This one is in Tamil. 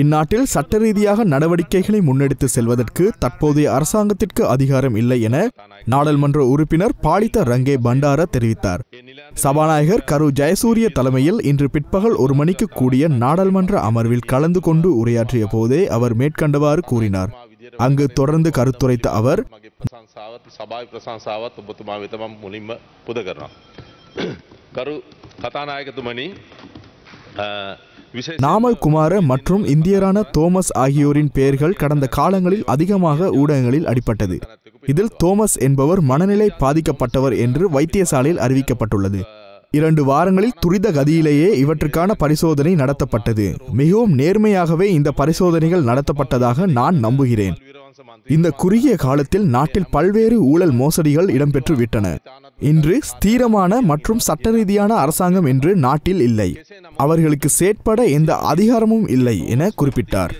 இந்நாட்டில் சட்ட ரீதியாக நடவடிக்கைகளை முன்னெடுத்து செல்வதற்கு தற்போதைய அரசாங்கத்திற்கு அதிகாரம் இல்லை என நாடாளுமன்ற உறுப்பினர் பாலித்த ரங்கே பண்டார தெரிவித்தார் சபாநாயகர் கரு ஜெயசூரிய தலைமையில் இன்று பிற்பகல் ஒரு மணிக்கு கூடிய நாடாளுமன்ற அமர்வில் கலந்து கொண்டு உரையாற்றிய போதே அவர் மேற்கண்டவாறு கூறினார் அங்கு தொடர்ந்து கருத்துரைத்த அவர் கரு கதாநாயகத்துமணி நாமல் குமார மற்றும் இந்தியரான தோமஸ் ஆகியோரின் பெயர்கள் கடந்த காலங்களில் அதிகமாக ஊடகங்களில் அடிப்பட்டது இதில் தோமஸ் என்பவர் மனநிலை பாதிக்கப்பட்டவர் என்று வைத்தியசாலையில் அறிவிக்கப்பட்டுள்ளது இரண்டு வாரங்களில் துரித கதியிலேயே இவற்றுக்கான பரிசோதனை நடத்தப்பட்டது மிகவும் நேர்மையாகவே இந்த பரிசோதனைகள் நடத்தப்பட்டதாக நான் நம்புகிறேன் இந்த குறுகிய காலத்தில் நாட்டில் பல்வேறு ஊழல் மோசடிகள் இடம்பெற்று விட்டன இன்று ஸ்தீரமான மற்றும் சட்ட ரீதியான அரசாங்கம் என்று நாட்டில் இல்லை அவர்களுக்கு செயற்பட எந்த அதிகாரமும் இல்லை என குறிப்பிட்டார்